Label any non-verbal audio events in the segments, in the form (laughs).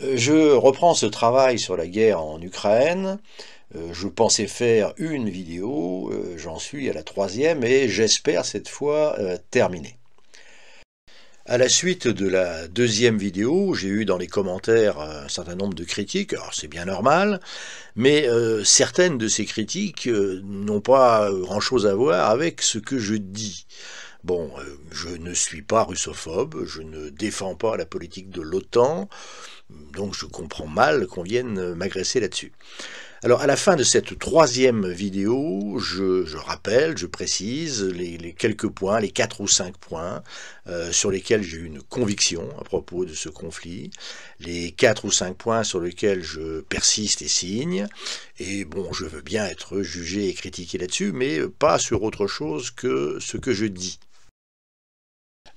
Je reprends ce travail sur la guerre en Ukraine. Euh, je pensais faire une vidéo, euh, j'en suis à la troisième et j'espère cette fois euh, terminer. À la suite de la deuxième vidéo, j'ai eu dans les commentaires un certain nombre de critiques, alors c'est bien normal, mais certaines de ces critiques n'ont pas grand-chose à voir avec ce que je dis. Bon, je ne suis pas russophobe, je ne défends pas la politique de l'OTAN, donc je comprends mal qu'on vienne euh, m'agresser là-dessus. Alors à la fin de cette troisième vidéo, je, rappelle, je précise les, quelques points, les quatre ou cinq points euh, sur lesquels j'ai une conviction à propos de ce conflit, les quatre ou cinq points sur lesquels je persiste et signe, et bon, je veux bien être jugé et critiqué là-dessus, mais pas sur autre chose que ce que je dis.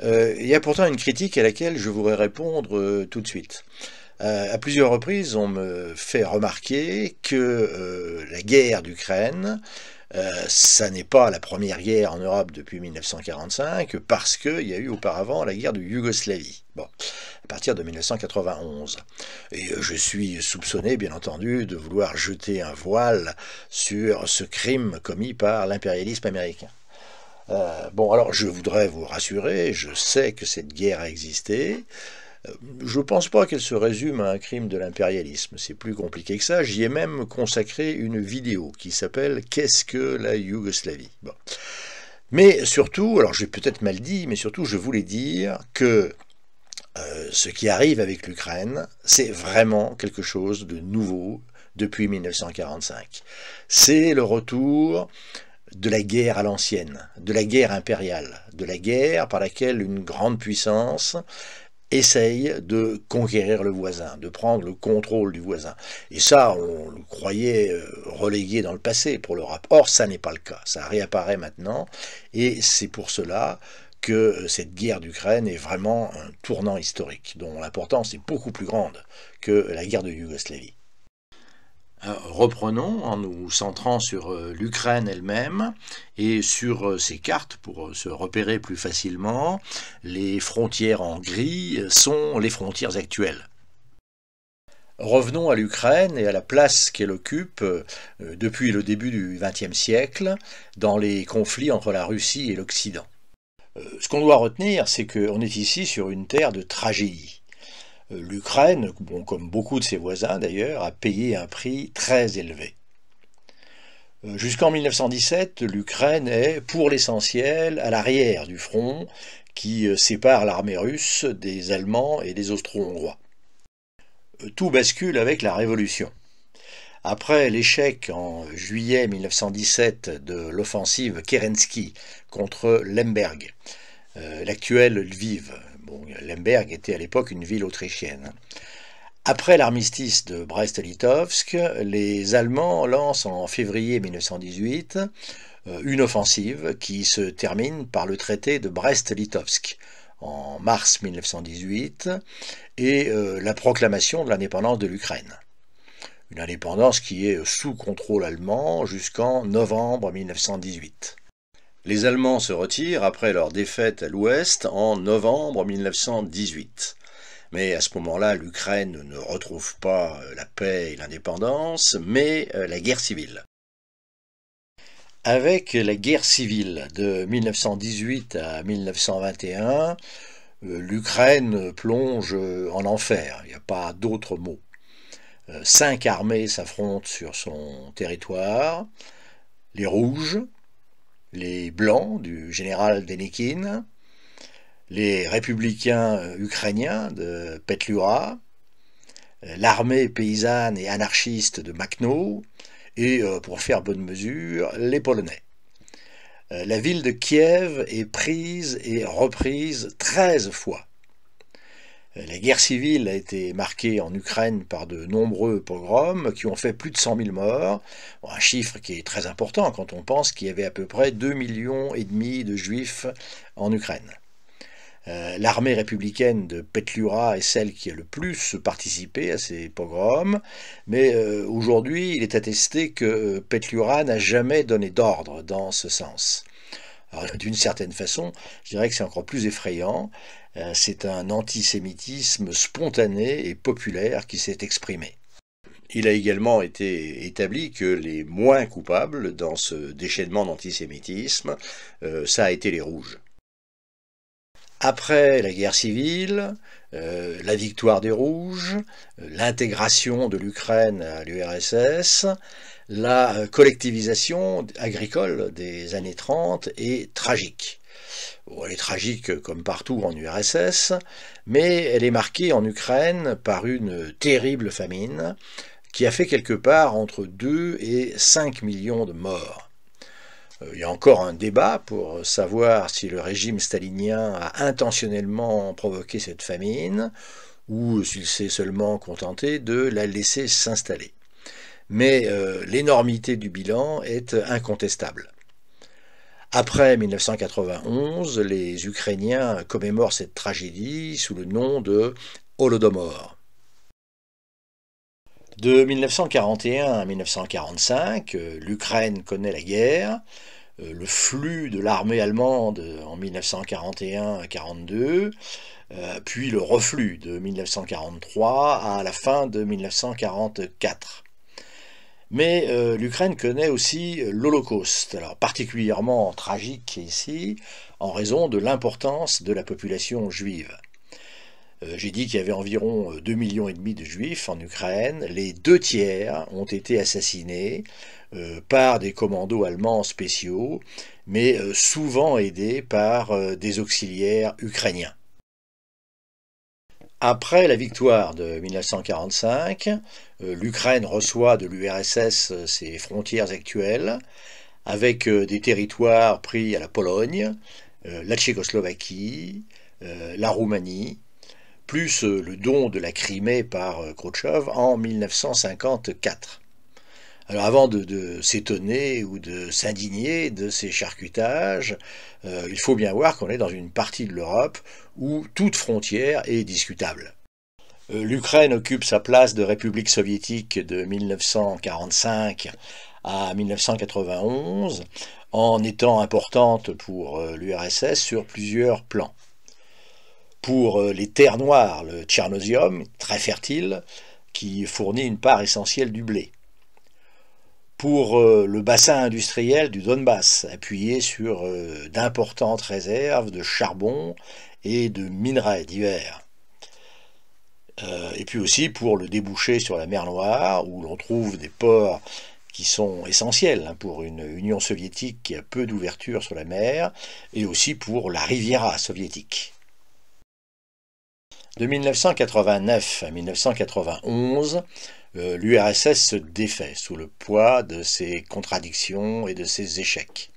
Euh, il y a pourtant une critique à laquelle je voudrais répondre euh, tout de suite. Euh, à plusieurs reprises, on me fait remarquer que la guerre d'Ukraine, ça n'est pas la première guerre en Europe depuis 1945, parce qu'il y a eu auparavant la guerre de Yougoslavie. Bon, à partir de 1991. Et je suis soupçonné, bien entendu, de vouloir jeter un voile sur ce crime commis par l'impérialisme américain. Euh, bon, alors je voudrais vous rassurer, je sais que cette guerre a existé. Euh, je ne pense pas qu'elle se résume à un crime de l'impérialisme, c'est plus compliqué que ça. J'y ai même consacré une vidéo qui s'appelle Qu'est-ce que la Yougoslavie Mais surtout, alors j'ai peut-être mal dit, mais surtout je voulais dire que euh, ce qui arrive avec l'Ukraine, c'est vraiment quelque chose de nouveau depuis 1945. C'est le retour de la guerre à l'ancienne, de la guerre impériale, de la guerre par laquelle une grande puissance essaye de conquérir le voisin, de prendre le contrôle du voisin. Et ça, on le croyait euh, relégué dans le passé pour l'Europe. Or, ça n'est pas le cas. Ça réapparaît maintenant. Et c'est pour cela que euh, cette guerre d'Ukraine est vraiment un tournant historique, dont l'importance est beaucoup plus grande que la guerre de Yougoslavie. Euh, reprenons en nous centrant sur euh, l'Ukraine elle-même et sur ces euh, cartes pour se repérer plus facilement. Les frontières en gris sont les frontières actuelles. Revenons à l'Ukraine et à la place qu'elle occupe depuis le début du XXe siècle dans les conflits entre la Russie et l'Occident. Ce qu'on doit retenir, c'est qu'on est ici sur une terre de tragédie l'Ukraine, comme beaucoup de ses voisins d'ailleurs, a payé un prix très élevé. Euh, jusqu'en 1917, l'Ukraine est, pour l'essentiel, à l'arrière du front qui euh, sépare l'armée russe des Allemands et des Austro-Hongrois. Euh, tout bascule avec la Révolution. Après l'échec en juillet 1917 de l'offensive Kerensky contre Lemberg, l'actuelle Lviv, Lemberg était à l'époque une ville autrichienne. Hein. Après l'armistice de Brest-Litovsk, les Allemands lancent en février 1918 euh, une offensive qui se termine par le traité de Brest-Litovsk en mars 1918 et euh, la proclamation de l'indépendance de l'Ukraine. Une indépendance qui est sous contrôle allemand jusqu'en novembre 1918. Les Allemands se retirent après leur défaite à l'ouest en novembre 1918. Mais à ce moment-là, l'Ukraine ne retrouve pas euh, la paix et l'indépendance, mais euh, la guerre civile. Avec la guerre civile de 1918 à 1921, euh, l'Ukraine plonge en enfer, il n'y a pas d'autre mot. Cinq armées s'affrontent sur son territoire, les rouges, les Blancs du général Denikin, les républicains euh, ukrainiens de Petlura, euh, l'armée paysanne et anarchiste de Makhno, et euh, pour faire bonne mesure, les Polonais. La ville de Kiev est prise et reprise 13 fois. La guerre civile a été marquée en Ukraine par de nombreux pogroms qui ont fait plus de 100 000 morts, un chiffre qui est très important quand on pense qu'il y avait à peu près 2 millions et demi de juifs en Ukraine. Euh, l'armée républicaine de Petlura est celle qui a le plus participé à ces pogroms, mais euh, aujourd'hui il est attesté que euh, Petlura n'a jamais donné d'ordre dans ce sens. (laughs) d'une certaine façon, je dirais que c'est encore plus effrayant. Euh, c'est un antisémitisme spontané et populaire qui s'est exprimé. Il a également été établi que les moins coupables dans ce déchaînement d'antisémitisme, euh, ça a été les rouges. Après la guerre civile, euh, la victoire des Rouges, l'intégration de l'Ukraine à l'URSS, la euh, collectivisation agricole des années 30 est tragique. Elle est tragique euh, comme partout en URSS, mais elle est marquée en Ukraine par une terrible famine qui a fait quelque part entre 2 et 5 millions de morts. Euh, il y a encore un débat pour savoir si le régime stalinien a intentionnellement provoqué cette famine ou s'il s'est seulement contenté de la laisser s'installer mais euh, l'énormité du bilan est euh, incontestable. Après 1991, les Ukrainiens commémorent cette tragédie sous le nom de Holodomor. De 1941 à 1945, euh, l'Ukraine connaît la guerre. Le flux de l'armée allemande en 1941-42, puis le reflux de 1943 à la fin de 1944. Mais euh, l'Ukraine connaît aussi euh, l'Holocauste, particulièrement tragique ici, en raison de l'importance de la population juive. Euh, j'ai dit qu'il y avait environ 2,5 millions et demi de juifs en Ukraine. Les deux tiers ont été assassinés par des commandos allemands spéciaux, mais souvent aidés par des auxiliaires ukrainiens. Après la victoire de 1945, euh, l'Ukraine reçoit de l'URSS euh, ses frontières actuelles, avec euh, des territoires pris à la Pologne, la Tchécoslovaquie, la Roumanie, plus le don de la Crimée par Khrouchtchev en 1954. Alors avant de, s'étonner ou de s'indigner de ces charcutages, il faut bien voir qu'on est dans une partie de l'Europe où toute frontière est discutable. Euh, L'Ukraine occupe sa place de République soviétique de 1945 à 1991 en étant importante pour euh, l'URSS sur plusieurs plans. Pour euh, les terres noires, le Tchernosium, très fertile, qui fournit une part essentielle du blé. Pour le bassin industriel du Donbass, appuyé sur d'importantes réserves de charbon et de minerais divers. Euh, et puis aussi pour le débouché sur la mer Noire, où l'on trouve des ports qui sont essentiels hein, pour une Union soviétique qui a peu d'ouverture sur la mer, et aussi pour la Riviera soviétique. De 1989 à 1991, euh, l'URSS se défait sous le poids de ses contradictions et de ses échecs.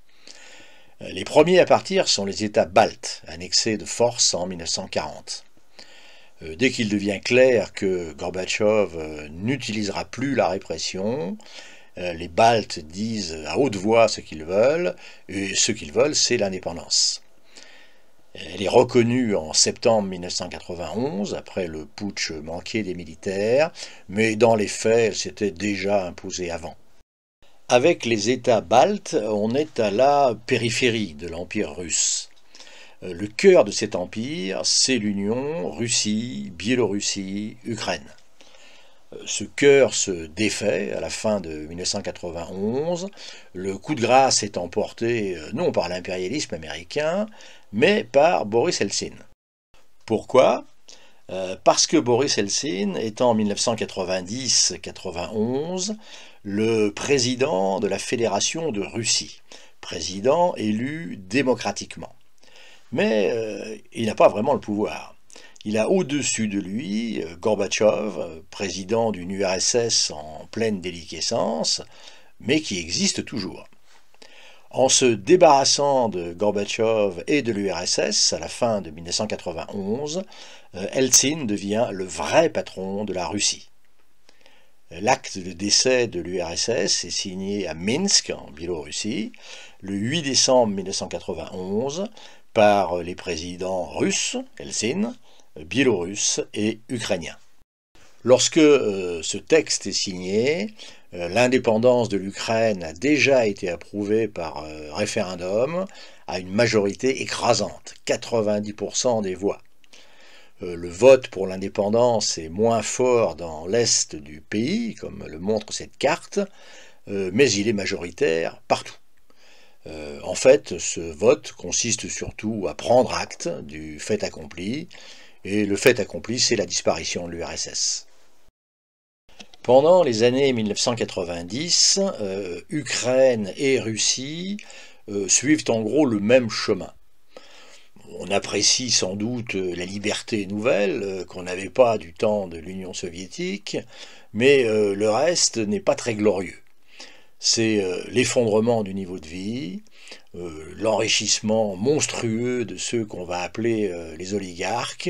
Les premiers à partir sont les États baltes, annexés de force en 1940. Euh, dès qu'il devient clair que Gorbatchev euh, n'utilisera plus la répression, euh, les Baltes disent à haute voix ce qu'ils veulent, et ce qu'ils veulent, c'est l'indépendance. Elle est reconnue en septembre 1991, après le putsch manqué des militaires, mais dans les faits, elle s'était déjà imposée avant. Avec les États baltes, on est à la périphérie de l'Empire russe. Euh, le cœur de cet empire, c'est l'Union Russie, Biélorussie, Ukraine. Euh, ce cœur se défait à la fin de 1991. Le coup de grâce est emporté euh, non par l'impérialisme américain, mais par Boris Helsin. Pourquoi parce que Boris Helsin est en 1990-91 le président de la Fédération de Russie, président élu démocratiquement. Mais euh, il n'a pas vraiment le pouvoir. Il a au-dessus de lui euh, Gorbatchev, euh, président d'une URSS en pleine déliquescence, mais qui existe toujours. En se débarrassant de Gorbatchev et de l'URSS à la fin de 1991, Eltsine devient le vrai patron de la Russie. L'acte de décès de l'URSS est signé à Minsk, en Biélorussie, le 8 décembre 1991 par les présidents russes, Helsinki, biélorusses et ukrainiens. Lorsque euh, ce texte est signé, euh, l'indépendance de l'Ukraine a déjà été approuvée par euh, référendum à une majorité écrasante, 90% des voix. Euh, le vote pour l'indépendance est moins fort dans l'est du pays, comme le montre cette carte, euh, mais il est majoritaire partout. Euh, en fait, ce vote consiste surtout à prendre acte du fait accompli, et le fait accompli, c'est la disparition de l'URSS. Pendant les années 1990, Ukraine et Russie suivent en gros le même chemin on apprécie sans doute euh, la liberté nouvelle euh, qu'on n'avait pas du temps de l'Union soviétique, mais euh, le reste n'est pas très glorieux. C'est l'effondrement du niveau de vie, l'enrichissement monstrueux de ceux qu'on va appeler les oligarques,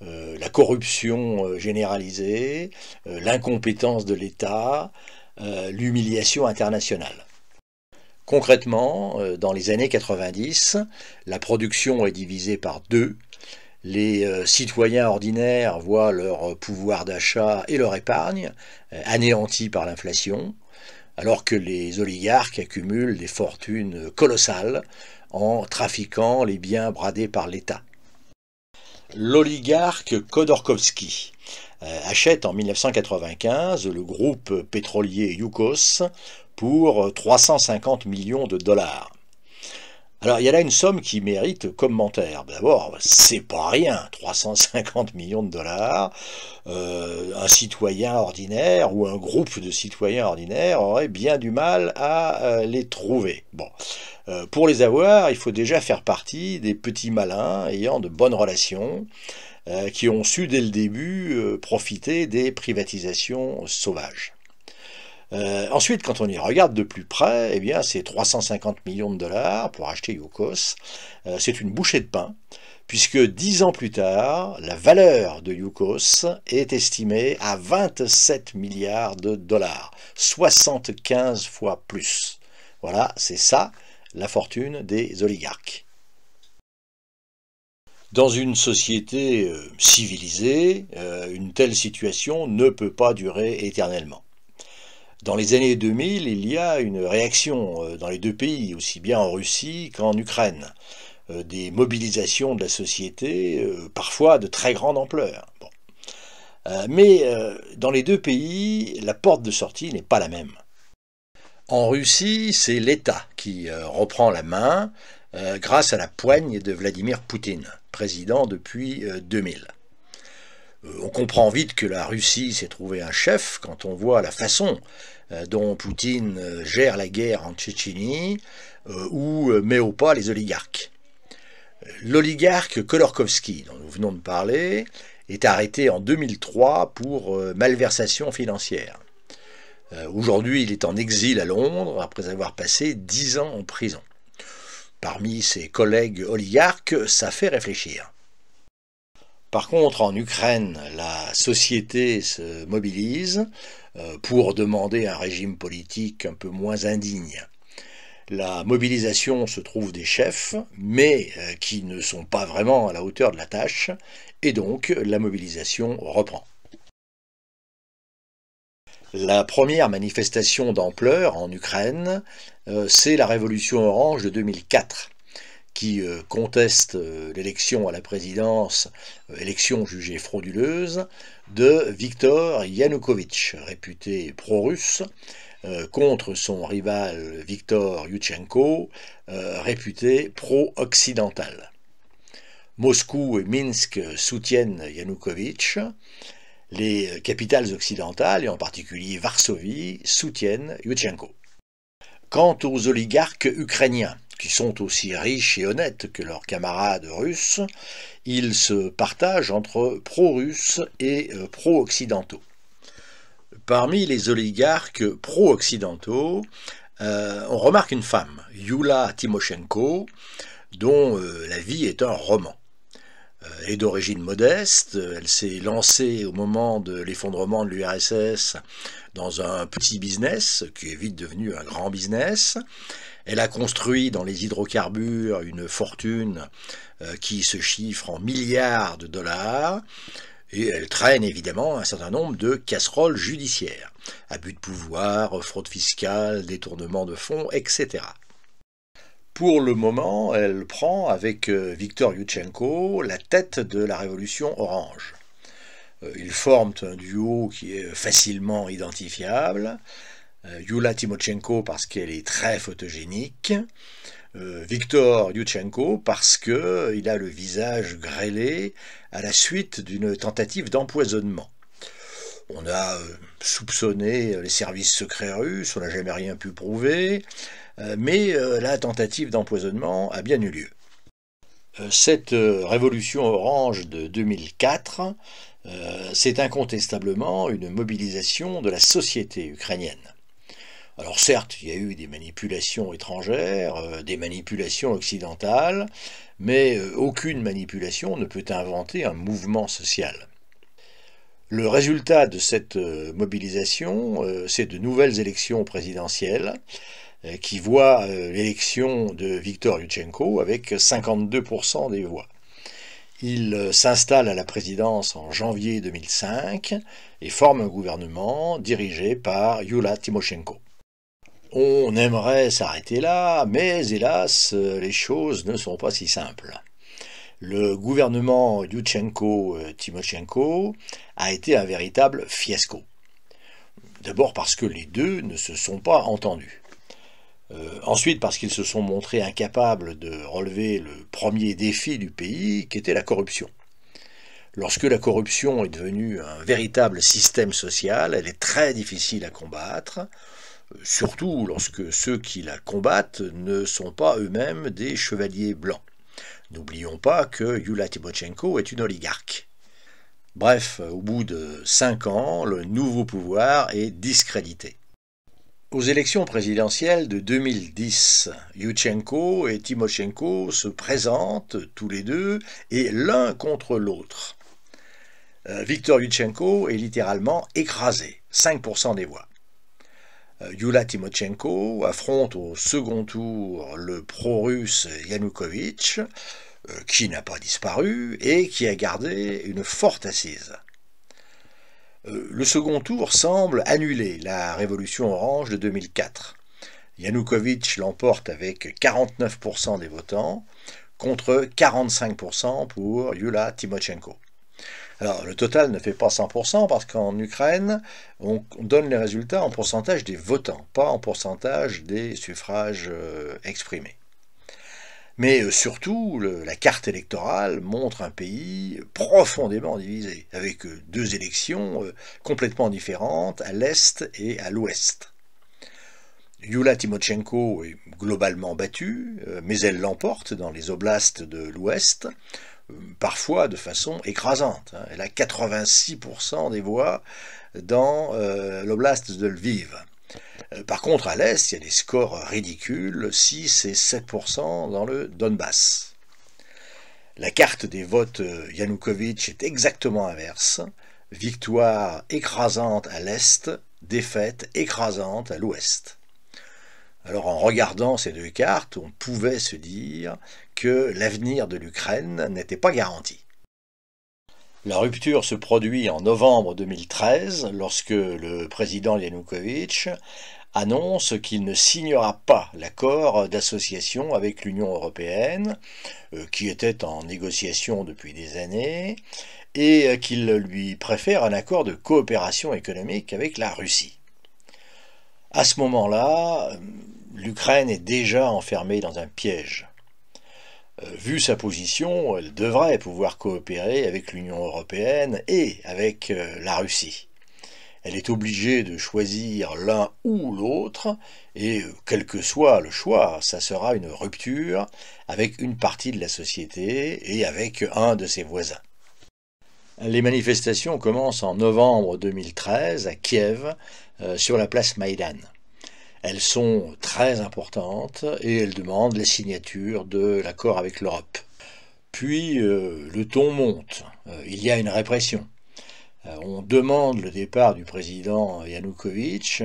la corruption généralisée, l'incompétence de l'État, l'humiliation internationale. Concrètement, euh, dans les années 90, la production est divisée par deux. Les euh, citoyens ordinaires voient leur pouvoir d'achat et leur épargne euh, anéantis par l'inflation, alors que les oligarques accumulent des fortunes colossales en trafiquant les biens bradés par l'État. L'oligarque Khodorkovsky achète en 1995 le groupe pétrolier Yukos pour 350 euh, millions de dollars. Alors, il y a là une somme qui mérite commentaire. Ben d'abord, c'est pas rien, 350 millions de dollars. Euh, un citoyen ordinaire ou un groupe de citoyens ordinaires aurait bien du mal à euh, les trouver. Bon, pour les avoir, il faut déjà faire partie des petits malins ayant de bonnes relations qui ont su dès le début profiter des privatisations sauvages. Euh, ensuite, quand on y regarde de plus près, eh bien, c'est 350 millions de dollars pour acheter Yukos. Euh, c'est une bouchée de pain, puisque dix ans plus tard, la valeur de Yukos est estimée à 27 milliards de dollars, 75 fois plus. Voilà, c'est ça la fortune des oligarques. Dans une société euh, civilisée, une telle situation ne peut pas durer éternellement. Dans les années 2000, il y a une réaction euh, dans les deux pays, aussi bien en Russie qu'en Ukraine. Euh, des mobilisations de la société, euh, parfois de très grande ampleur. Mais dans les deux pays, la porte de sortie n'est pas la même. En Russie, c'est l'État qui reprend la main grâce à la poigne de Vladimir Poutine, président depuis 2000. Euh, on comprend vite que la Russie s'est trouvée un chef quand on voit la façon euh, dont Poutine euh, gère la guerre en Tchétchénie ou met au pas les oligarques. L'oligarque Kolorkovski, dont nous venons de parler, est arrêté en 2003 pour malversation financière. Aujourd'hui, il est en exil à Londres après avoir passé dix ans en prison. Parmi ses collègues oligarques, ça fait réfléchir. Par contre, en Ukraine, la société se mobilise euh, pour demander un régime politique un peu moins indigne. La mobilisation se trouve des chefs, mais euh, qui ne sont pas vraiment à la hauteur de la tâche, et donc la mobilisation reprend. La première manifestation d'ampleur en Ukraine, euh, c'est la révolution orange de 2004 qui euh, conteste euh, l'élection à la présidence, euh, élection jugée frauduleuse, de Viktor Yanukovych, réputé pro-russe, contre son rival Viktor Yushchenko, réputé pro-occidental. Moscou et Minsk soutiennent Yanukovych. Les capitales occidentales, et en particulier Varsovie, soutiennent Yushchenko. Quant aux oligarques ukrainiens, qui sont aussi riches et honnêtes que leurs camarades russes, ils se partagent entre pro-russes et euh, pro-occidentaux. Parmi les oligarques pro-occidentaux, euh, on remarque une femme, Yula Timoshenko, dont euh, la vie est un roman. elle est d'origine modeste, elle s'est lancée au moment de l'effondrement de l'URSS dans un petit business qui est vite devenu un grand business. Elle a construit dans les hydrocarbures une fortune euh, qui se chiffre en milliards de dollars. Et elle traîne évidemment un certain nombre de casseroles judiciaires. Abus de pouvoir, fraude fiscale, détournement de fonds, etc. Pour le moment, elle prend avec euh, Viktor Yutchenko la tête de la révolution orange. Euh, ils forment un duo qui est facilement identifiable. Euh, Yula Timochenko parce qu'elle est très photogénique, euh, Viktor Yushchenko parce qu'il a le visage grêlé à la suite d'une tentative d'empoisonnement. On a euh, soupçonné les services secrets russes, on n'a jamais rien pu prouver, mais la tentative d'empoisonnement a bien eu lieu. Cette révolution orange de 2004, c'est incontestablement une mobilisation de la société ukrainienne. Alors certes, il y a eu des manipulations étrangères, euh, des manipulations occidentales, mais euh, aucune manipulation ne peut inventer un mouvement social. Le résultat de cette euh, mobilisation, c'est de nouvelles élections présidentielles qui voient l'élection de Viktor Yushchenko avec 52% des voix. Il s'installe à la présidence en janvier 2005 et forme un gouvernement dirigé par Yula Tymoshenko. On aimerait s'arrêter là, mais hélas, euh, les choses ne sont pas si simples. Le gouvernement yushchenko euh, timochenko a été un véritable fiasco. D'abord parce que les deux ne se sont pas entendus. Euh, ensuite parce qu'ils se sont montrés incapables de relever le premier défi du pays, qui était la corruption. Lorsque la corruption est devenue un véritable système social, elle est très difficile à combattre surtout lorsque ceux qui la combattent ne sont pas eux-mêmes des chevaliers blancs. N'oublions pas que Yula Tymoshenko est une oligarque. Bref, au bout de cinq ans, le nouveau pouvoir est discrédité. Aux élections présidentielles de 2010, Yushchenko et Timoshenko se présentent tous les deux et l'un contre l'autre. Euh, Victor Yushchenko est littéralement écrasé, 5% des voix. Euh, Yula Timochenko affronte au second tour le pro-russe Yanukovych, euh, qui n'a pas disparu et qui a gardé une forte assise. Euh, le second tour semble annuler la révolution orange de 2004. Yanukovych l'emporte avec 49% des votants contre 45% pour Yula Timochenko. Alors, le total ne fait pas 100% parce qu'en Ukraine, on donne les résultats en pourcentage des votants, pas en pourcentage des suffrages euh, exprimés. Mais euh, surtout, la carte électorale montre un pays profondément divisé, avec euh, deux élections complètement différentes à l'Est et à l'Ouest. Yula Timoshenko est globalement battue, mais elle l'emporte dans les oblasts de l'Ouest, parfois de façon écrasante. Hein. Elle a 86% des voix dans euh, l'oblast de Lviv. Euh, par contre, à l'Est, il y a des scores ridicules, 6 et 7% dans le Donbass. La carte des votes euh, Yanukovych est exactement inverse. Victoire écrasante à l'Est, défaite écrasante à l'Ouest. Alors en regardant ces deux cartes, on pouvait se dire que l'avenir de l'Ukraine n'était pas garanti. La rupture se produit en novembre 2013 lorsque le président Yanukovych annonce qu'il ne signera pas l'accord d'association avec l'Union européenne, euh, qui était en négociation depuis des années, et qu'il lui préfère un accord de coopération économique avec la Russie. À ce moment-là, euh, l'Ukraine est déjà enfermée dans un piège. Euh, vu sa position, elle devrait pouvoir coopérer avec l'Union européenne et avec euh, la Russie. Elle est obligée de choisir l'un ou l'autre, et euh, quel que soit le choix, ça sera une rupture avec une partie de la société et avec un de ses voisins. Les manifestations commencent en novembre 2013 à Kiev, sur la place Maïdan. Elles sont très importantes et elles demandent les signatures de l'accord avec l'Europe. Puis euh, le ton monte, euh, il y a une répression. Euh, on demande le départ du président Yanukovych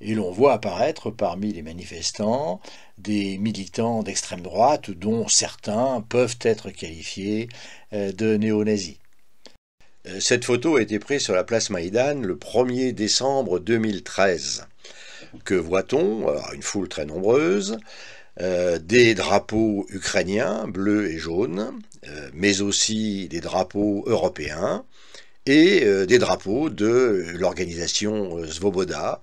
et l'on voit apparaître parmi les manifestants des militants d'extrême droite dont certains peuvent être qualifiés de néo-nazis. Cette photo a été prise sur la place Maïdan le 1er décembre 2013. Que voit-on Une foule très nombreuse, euh, des drapeaux ukrainiens, bleus et jaunes, euh, mais aussi des drapeaux européens et euh, des drapeaux de l'organisation Svoboda,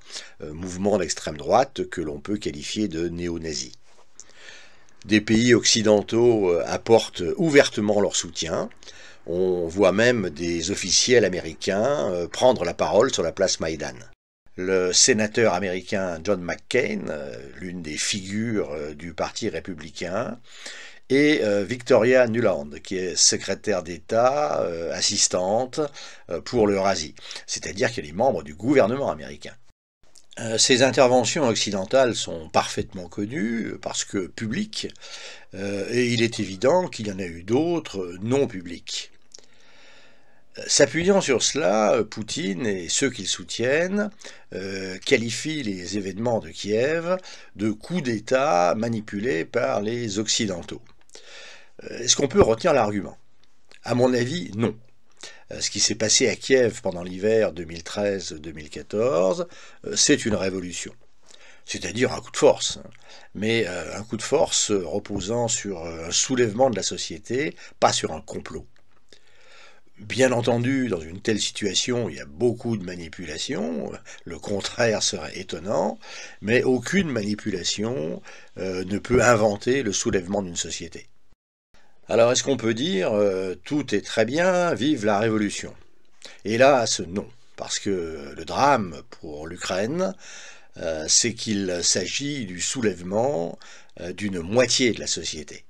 mouvement d'extrême droite que l'on peut qualifier de néo-nazi. Des pays occidentaux apportent ouvertement leur soutien, on voit même des officiels américains prendre la parole sur la place Maïdan le sénateur américain John McCain, euh, l'une des figures euh, du Parti républicain, et euh, Victoria Nuland, qui est secrétaire d'État, assistante pour l'Eurasie, c'est-à-dire qu'elle est membre du gouvernement américain. Ces interventions occidentales sont parfaitement connues parce que publiques, et il est évident qu'il y en a eu d'autres non publiques. S'appuyant sur cela, euh, Poutine et ceux qu'il soutiennent euh, qualifient les événements de Kiev de coups d'État manipulés par les Occidentaux. Euh, est-ce qu'on peut retenir l'argument À mon avis, non. Ce qui s'est passé à Kiev pendant l'hiver 2013-2014, c'est une révolution c'est-à-dire un coup de force, hein. mais un coup de force reposant sur un soulèvement de la société, pas sur un complot. Bien entendu, dans une telle situation, il y a beaucoup de manipulations, le contraire serait étonnant, mais aucune manipulation euh, ne peut inventer le soulèvement d'une société. Alors est-ce qu'on peut dire euh, tout est très bien, vive la révolution Hélas, non, parce que le drame pour l'Ukraine, euh, c'est qu'il s'agit du soulèvement d'une moitié de la société.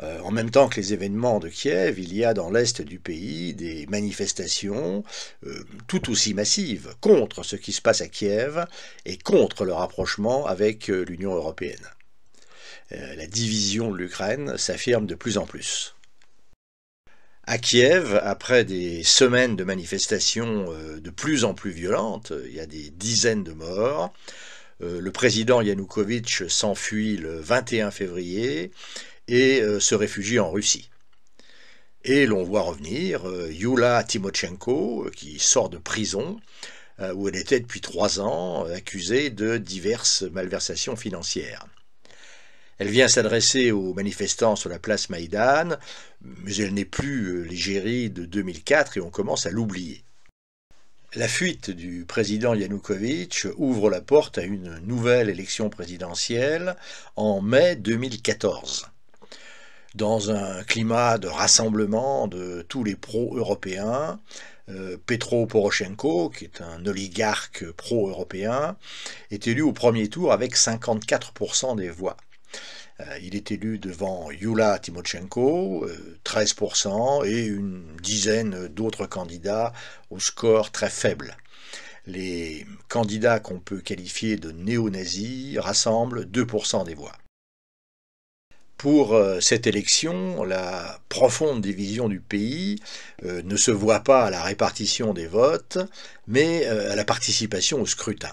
Euh, en même temps que les événements de Kiev, il y a dans l'est du pays des manifestations euh, tout aussi massives contre ce qui se passe à Kiev et contre le rapprochement avec euh, l'Union européenne. la division de l'Ukraine s'affirme de plus en plus. À Kiev, après des semaines de manifestations de plus en plus violentes, il y a des dizaines de morts, le président Yanukovych s'enfuit le 21 février et euh, se réfugie en Russie. Et l'on voit revenir euh, Yula Timochenko, euh, qui sort de prison, où elle était depuis trois ans, accusée de diverses malversations financières. Elle vient s'adresser aux manifestants sur la place Maïdan, mais elle n'est plus l'égérie de 2004 et on commence à l'oublier. La fuite du président Yanukovych ouvre la porte à une nouvelle élection présidentielle en mai 2014 dans un climat de rassemblement de tous les pro-européens, euh, Petro Poroshenko, qui est un oligarque pro-européen, est élu au premier tour avec 54% des voix. Euh, il est élu devant Yula Timoshenko, 13%, euh, et une dizaine d'autres candidats au score très faible. Les candidats qu'on peut qualifier de néo-nazis rassemblent 2% des voix pour euh, cette élection, la profonde division du pays euh, ne se voit pas à la répartition des votes, mais euh, à la participation au scrutin.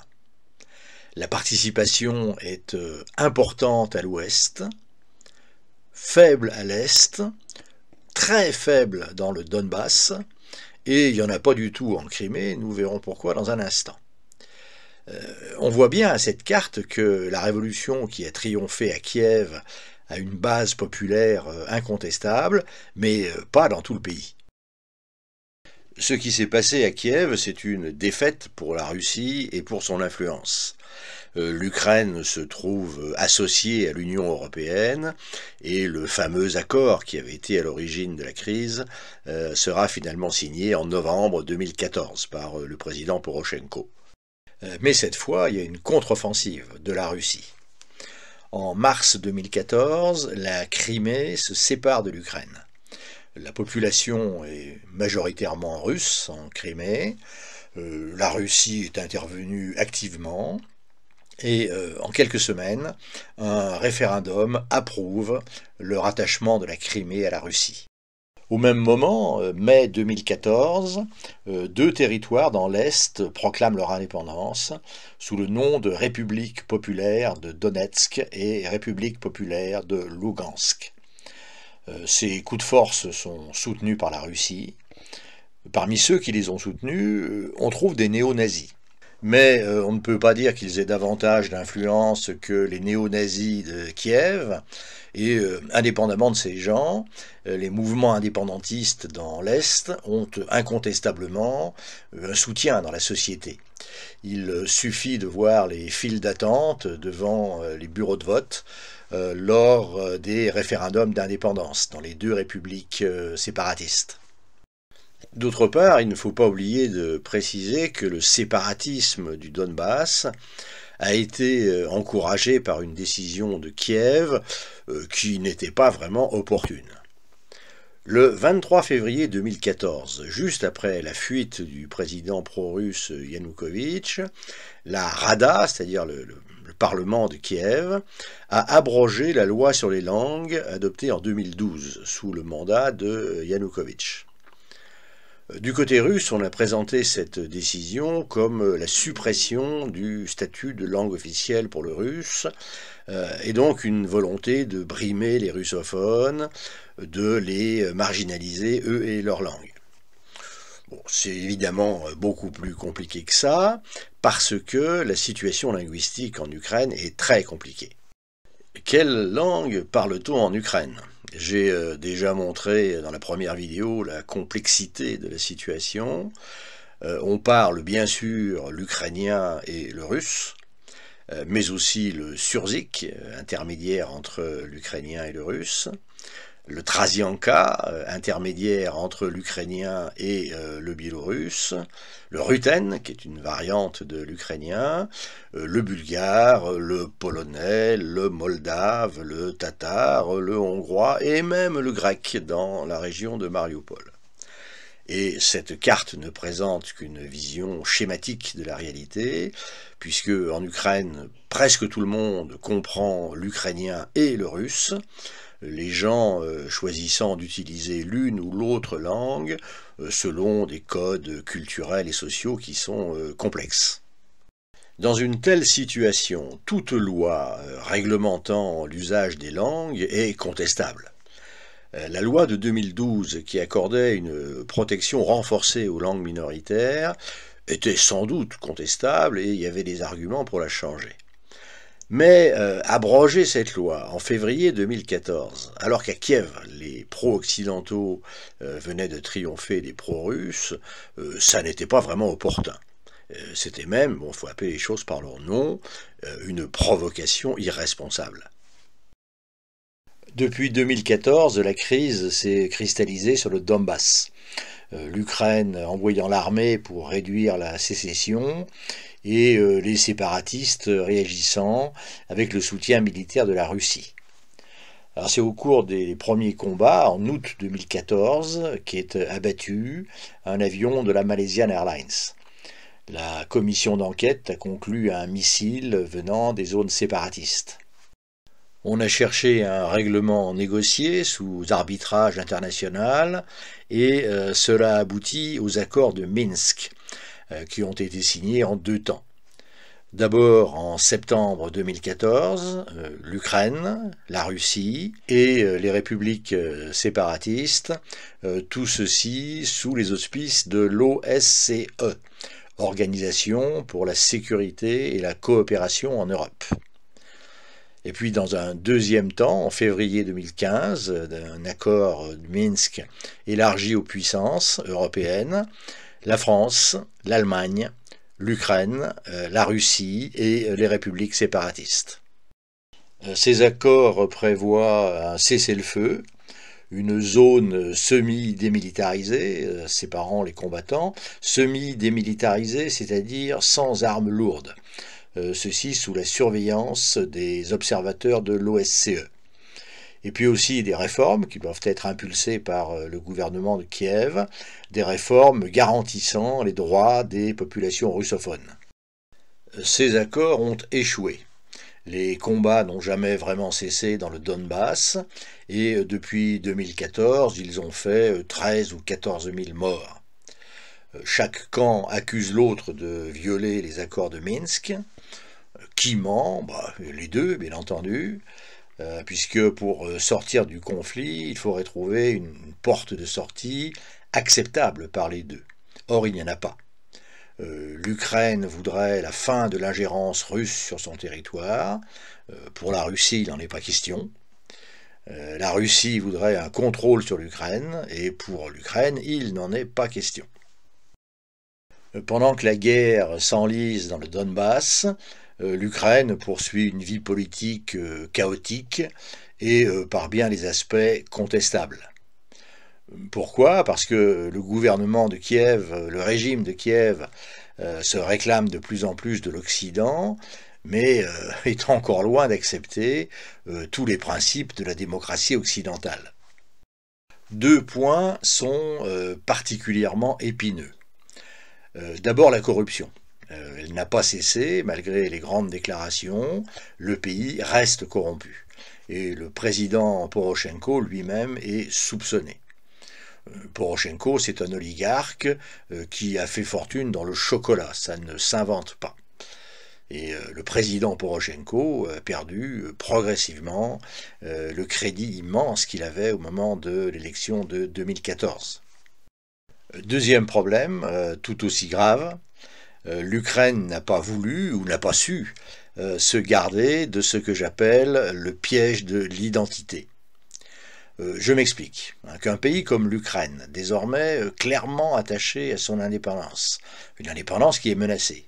La participation est importante à l'ouest, faible à l'est, très faible dans le Donbass, et il n'y en a pas du tout en Crimée, nous verrons pourquoi dans un instant. on voit bien à cette carte que la révolution qui a triomphé à Kiev à une base populaire euh, incontestable, mais euh, pas dans tout le pays. Ce qui s'est passé à Kiev, c'est une défaite pour la Russie et pour son influence. Euh, L'Ukraine se trouve associée à l'Union européenne et le fameux accord qui avait été à l'origine de la crise sera finalement signé en novembre 2014 par le président Poroshenko. Mais cette fois, il y a une contre-offensive de la Russie. En mars 2014, la Crimée se sépare de l'Ukraine. La population est majoritairement russe en Crimée. Euh, la Russie est intervenue activement. Et euh, en quelques semaines, un référendum approuve le rattachement de la Crimée à la Russie. Au même moment, euh, mai 2014, euh, deux territoires dans l'Est proclament leur indépendance sous le nom de République populaire de Donetsk et République populaire de Lugansk. Euh, ces coups de force sont soutenus par la Russie. Parmi ceux qui les ont soutenus, on trouve des néo-nazis mais euh, on ne peut pas dire qu'ils aient davantage d'influence que les néo-nazis de Kiev. Et euh, indépendamment de ces gens, euh, les mouvements indépendantistes dans l'Est ont incontestablement un soutien dans la société. Il suffit de voir les files d'attente devant les bureaux de vote lors des référendums d'indépendance dans les deux républiques séparatistes. D'autre part, il ne faut pas oublier de préciser que le séparatisme du Donbass a été euh, encouragé par une décision de Kiev euh, qui n'était pas vraiment opportune. Le 23 février 2014, juste après la fuite du président pro-russe Yanukovych, la Rada, c'est-à-dire le, Parlement de Kiev, a abrogé la loi sur les langues adoptée en 2012 sous le mandat de euh, Yanukovych. Du côté russe, on a présenté cette décision comme euh, la suppression du statut de langue officielle pour le russe, euh, et donc une volonté de brimer les russophones, de les marginaliser, eux et leur langue. c'est évidemment euh, beaucoup plus compliqué que ça, parce que la situation linguistique en Ukraine est très compliquée. Quelle langue parle-t-on en Ukraine j'ai euh, déjà montré dans la première vidéo la complexité de la situation. Euh, on parle bien sûr l'ukrainien et le russe, euh, mais aussi le surzik, intermédiaire entre l'ukrainien et le russe le Trazianka, euh, intermédiaire entre l'ukrainien et euh, le biélorusse, le Ruten, qui est une variante de l'ukrainien, euh, le bulgare, le polonais, le moldave, le tatar, le hongrois et même le grec dans la région de Mariupol. Et cette carte ne présente qu'une vision schématique de la réalité, puisque en Ukraine, presque tout le monde comprend l'ukrainien et le russe, les gens euh, choisissant d'utiliser l'une ou l'autre langue euh, selon des codes culturels et sociaux qui sont euh, complexes. Dans une telle situation, toute loi réglementant l'usage des langues est contestable. La loi de 2012 qui accordait une protection renforcée aux langues minoritaires était sans doute contestable et il y avait des arguments pour la changer mais euh, abroger cette loi en février 2014, alors qu'à Kiev, les pro-occidentaux euh, venaient de triompher des pro-russes, euh, ça n'était pas vraiment opportun. C'était même, bon, faut appeler les choses par leur nom, une provocation irresponsable. Depuis 2014, la crise s'est cristallisée sur le Donbass l'Ukraine envoyant l'armée pour réduire la sécession et euh, les séparatistes réagissant avec le soutien militaire de la Russie. Alors c'est au cours des premiers combats, en août 2014, qu'est euh, abattu un avion de la Malaysian Airlines. La commission d'enquête a conclu à un missile venant des zones séparatistes. On a cherché un règlement négocié sous arbitrage international et euh, cela aboutit aux accords de Minsk. Euh, qui ont été signés en deux temps. D'abord en septembre 2014, euh, l'Ukraine, la Russie et euh, les républiques séparatistes, tout ceci sous les auspices de l'OSCE, Organisation pour la sécurité et la coopération en Europe. Et puis dans un deuxième temps, en février 2015, d'un accord de Minsk élargi aux puissances européennes, la France, l'Allemagne, l'Ukraine, euh, la Russie et euh, les républiques séparatistes. Euh, ces accords prévoient un cessez-le-feu, une zone semi-démilitarisée, séparant les combattants, semi-démilitarisée, c'est-à-dire sans armes lourdes, ceci sous la surveillance des observateurs de l'OSCE. Et puis aussi des réformes qui doivent être impulsées par euh, le gouvernement de Kiev, des réformes garantissant les droits des populations russophones. Euh, ces accords ont échoué. Les combats n'ont jamais vraiment cessé dans le Donbass et euh, depuis 2014, ils ont fait 13 ou 14 000 morts. Chaque camp accuse l'autre de violer les accords de Minsk. Qui ment bah, Les deux, bien entendu. Euh, puisque pour euh, sortir du conflit, il faudrait trouver une, porte de sortie acceptable par les deux. Or, il n'y en a pas. Euh, L'Ukraine voudrait la fin de l'ingérence russe sur son territoire. pour la Russie, il n'en est pas question. la Russie voudrait un contrôle sur l'Ukraine, et pour l'Ukraine, il n'en est pas question. Pendant que la guerre s'enlise dans le Donbass, euh, l'Ukraine poursuit une vie politique euh, chaotique et euh, par bien les aspects contestables. Pourquoi Parce que le gouvernement de Kiev, le régime de Kiev, se réclame de plus en plus de l'Occident, mais (laughs) est encore loin d'accepter tous les principes de la démocratie occidentale. Deux points sont particulièrement épineux. D'abord la corruption. Euh, elle n'a pas cessé, malgré les grandes déclarations, le pays reste corrompu. Et le président Poroshenko lui-même est soupçonné. Euh, Poroshenko, c'est un oligarque euh, qui a fait fortune dans le chocolat, ça ne s'invente pas. Et le président Poroshenko a perdu progressivement le crédit immense qu'il avait au moment de l'élection de 2014. Deuxième problème, tout aussi grave, euh, l'Ukraine n'a pas voulu ou n'a pas su euh, se garder de ce que j'appelle le piège de l'identité. Euh, je m'explique. Hein, qu'un pays comme l'Ukraine, désormais clairement attaché à son indépendance, une indépendance qui est menacée,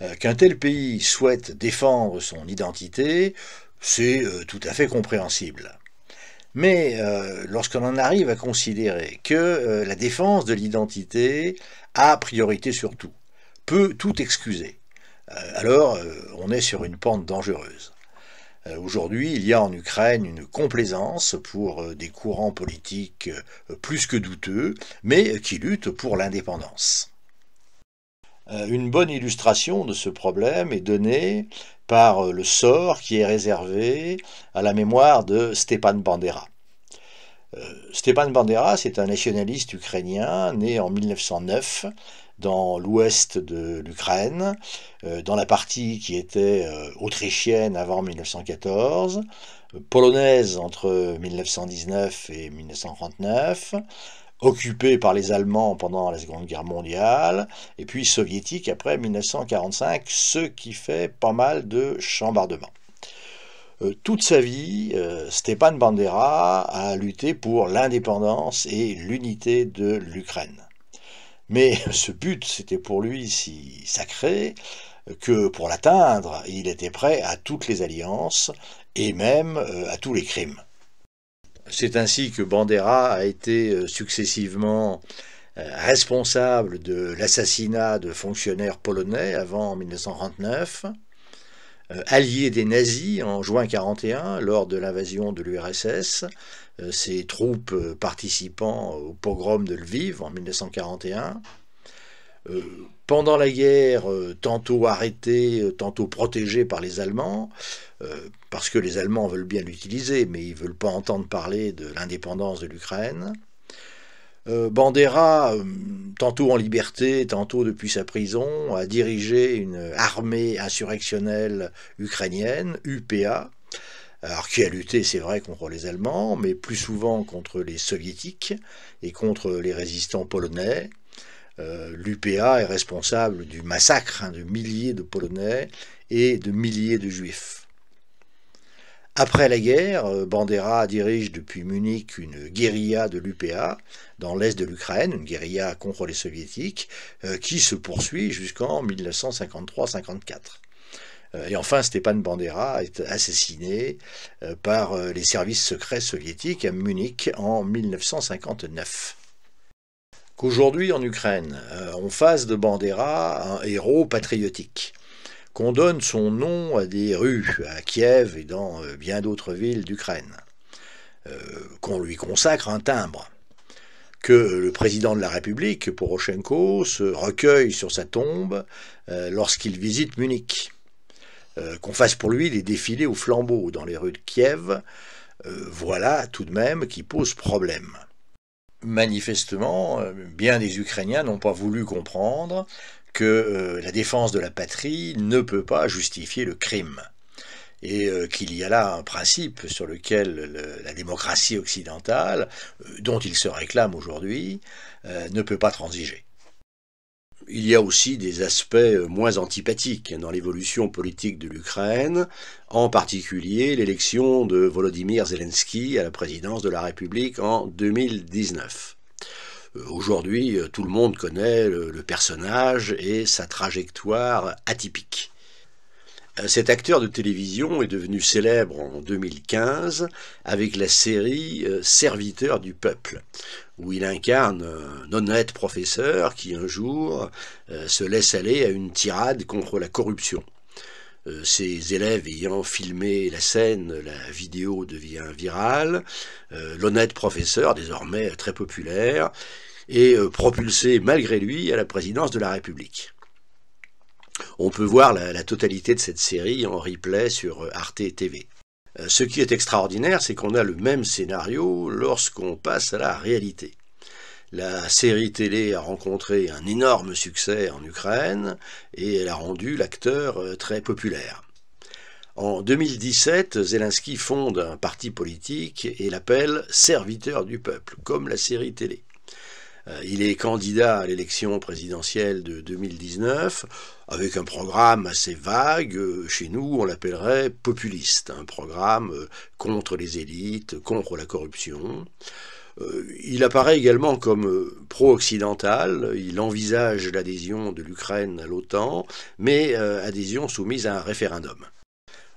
hein, qu'un tel pays souhaite défendre son identité, c'est tout à fait compréhensible. Mais lorsqu'on en arrive à considérer que la défense de l'identité a priorité sur tout, peut tout excuser. Euh, alors, euh, on est sur une pente dangereuse. Euh, aujourd'hui, il y a en Ukraine une complaisance pour des courants politiques plus que douteux, mais qui luttent pour l'indépendance. Une bonne illustration de ce problème est donnée par le sort qui est réservé à la mémoire de Stepan Bandera. Stepan Bandera, c'est un nationaliste ukrainien né en 1909 dans l'ouest de l'Ukraine, euh, dans la partie qui était euh, autrichienne avant 1914, euh, polonaise entre 1919 et 1939, occupée par les Allemands pendant la Seconde Guerre mondiale, et puis soviétique après 1945, ce qui fait pas mal de chambardements. toute sa vie, Stepan Bandera a lutté pour l'indépendance et l'unité de l'Ukraine. Mais (laughs) ce but, c'était pour lui si sacré que pour l'atteindre, il était prêt à toutes les alliances et même euh, à tous les crimes. C'est ainsi que Bandera a été euh, successivement euh, responsable de l'assassinat de fonctionnaires polonais avant 1939, euh, allié des nazis en juin 1941 lors de l'invasion de l'URSS. Euh, ses troupes euh, participant au pogrom de Lviv en 1941. Pendant la guerre, tantôt arrêté, tantôt protégé par les Allemands, parce que les Allemands veulent bien l'utiliser, mais ils ne veulent pas entendre parler de l'indépendance de l'Ukraine. Euh, Bandera, euh, tantôt en liberté, tantôt depuis sa prison, a dirigé une armée insurrectionnelle ukrainienne, UPA, alors qui a lutté, c'est vrai, contre les Allemands, mais plus souvent contre les Soviétiques et contre les résistants polonais. Euh, L'UPA est responsable du massacre hein, de milliers de Polonais et de milliers de Juifs. Après la guerre, euh, Bandera dirige depuis Munich une guérilla de l'UPA dans l'est de l'Ukraine, une guérilla contre les soviétiques, euh, qui se poursuit jusqu'en 1953-54. Euh, et enfin, Stéphane Bandera est assassiné par les services secrets soviétiques à Munich en 1959. Qu'aujourd'hui en Ukraine, on fasse de Bandera un héros patriotique qu'on donne son nom à des rues à Kiev et dans euh, bien d'autres villes d'Ukraine, euh, qu'on lui consacre un timbre, que le président de la République, Poroshenko, se recueille sur sa tombe euh, lorsqu'il visite Munich, qu'on fasse pour lui des défilés aux flambeaux dans les rues de Kiev, voilà tout de même qui pose problème manifestement, bien des Ukrainiens n'ont pas voulu comprendre que euh, la défense de la patrie ne peut pas justifier le crime et euh, qu'il y a là un principe sur lequel la démocratie occidentale, euh, dont il se réclame aujourd'hui, ne peut pas transiger. Il y a aussi des aspects moins antipathiques dans l'évolution politique de l'Ukraine, en particulier l'élection de Volodymyr Zelensky à la présidence de la République en 2019. Euh, aujourd'hui, euh, tout le monde connaît le, personnage et sa trajectoire atypique. Euh, cet acteur de télévision est devenu célèbre en 2015 avec la série Serviteur du peuple, où il incarne un honnête professeur qui un jour se laisse aller à une tirade contre la corruption ses euh, élèves ayant filmé la scène, la vidéo devient virale, euh, l'honnête professeur, désormais très populaire, est euh, propulsé malgré lui à la présidence de la République. On peut voir la, totalité de cette série en replay sur Arte TV. Ce qui est extraordinaire, c'est qu'on a le même scénario lorsqu'on passe à la réalité. La série télé a rencontré un énorme succès en Ukraine et elle a rendu l'acteur euh, très populaire. En 2017, Zelensky fonde un parti politique et l'appelle Serviteur du peuple, comme la série télé. Euh, il est candidat à l'élection présidentielle de 2019 avec un programme assez vague. Euh, chez nous, on l'appellerait populiste, un programme contre les élites, contre la corruption. Euh, il apparaît également comme euh, pro-occidental, il envisage l'adhésion de l'Ukraine à l'OTAN, mais euh, adhésion soumise à un référendum.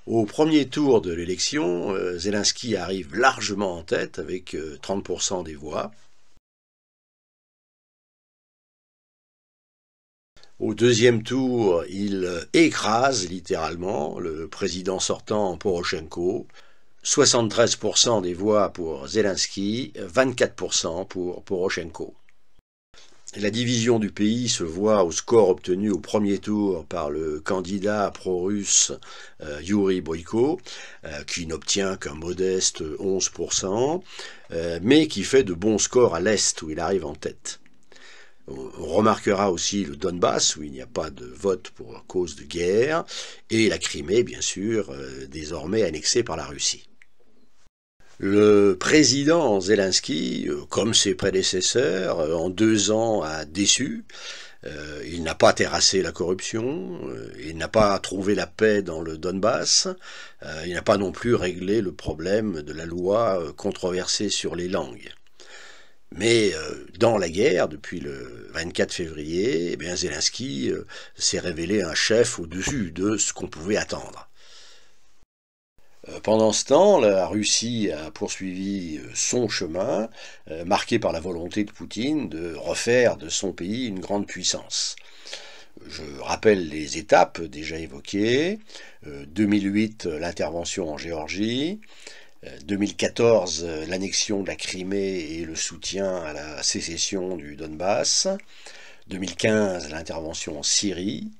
Au premier tour de l'élection, Zelensky arrive largement en tête avec 30% des voix. Au deuxième tour, il écrase littéralement le président sortant Poroshenko. 73% des voix pour Zelensky, 24% pour Poroshenko. La division du pays se voit au score obtenu au premier tour par le candidat pro-russe euh, Yuri Boyko, euh, qui n'obtient qu'un modeste 11%, euh, mais qui fait de bons scores à l'Est où il arrive en tête. On remarquera aussi le Donbass, où il n'y a pas de vote pour cause de guerre, et la Crimée, bien sûr, désormais annexée par la Russie. Le président Zelensky, euh, comme ses prédécesseurs, euh, en deux ans a déçu. Euh, il n'a pas terrassé la corruption, il n'a pas trouvé la paix dans le Donbass, il n'a pas non plus réglé le problème de la loi controversée sur les langues. Mais dans la guerre, depuis le 24 février, eh Zelensky s'est révélé un chef au-dessus de ce qu'on pouvait attendre. Euh, pendant ce temps, la Russie a poursuivi euh, son chemin, euh, marqué par la volonté de Poutine de refaire de son pays une grande puissance. Je rappelle les étapes déjà évoquées. 2008, l'intervention en Géorgie. 2014, l'annexion de la Crimée et le soutien à la sécession du Donbass. 2015, l'intervention en Syrie.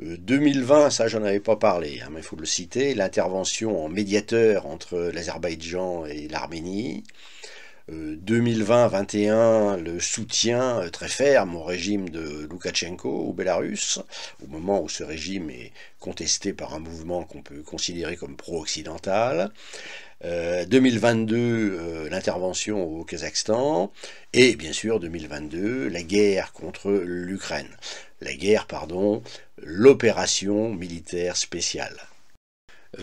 2020, euh, ça j'en avais pas parlé, hein, mais il faut le citer, l'intervention en médiateur entre l'Azerbaïdjan et l'Arménie. 2020-21, euh, le soutien euh, très ferme au régime de Loukachenko au Bélarus, au moment où ce régime est contesté par un mouvement qu'on peut considérer comme pro-occidental. 2022, l'intervention au Kazakhstan, et bien sûr 2022, la guerre contre l'Ukraine. La guerre, pardon, l'opération militaire spéciale.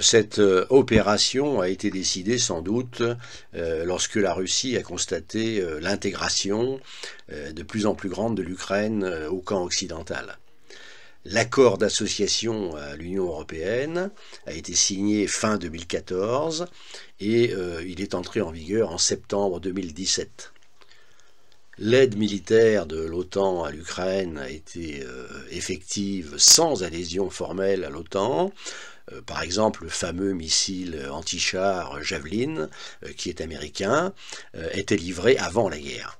Cette euh, opération a été décidée sans doute euh, lorsque la Russie a constaté euh, l'intégration de plus en plus grande de l'Ukraine au camp occidental. L'accord d'association à l'Union européenne a été signé fin 2014 et il est entré en vigueur en septembre 2017. L'aide militaire de l'OTAN à l'Ukraine a été euh, effective sans adhésion formelle à l'OTAN. Euh, par exemple, le fameux missile anti-char Javelin, euh, qui est américain, était livré avant la guerre.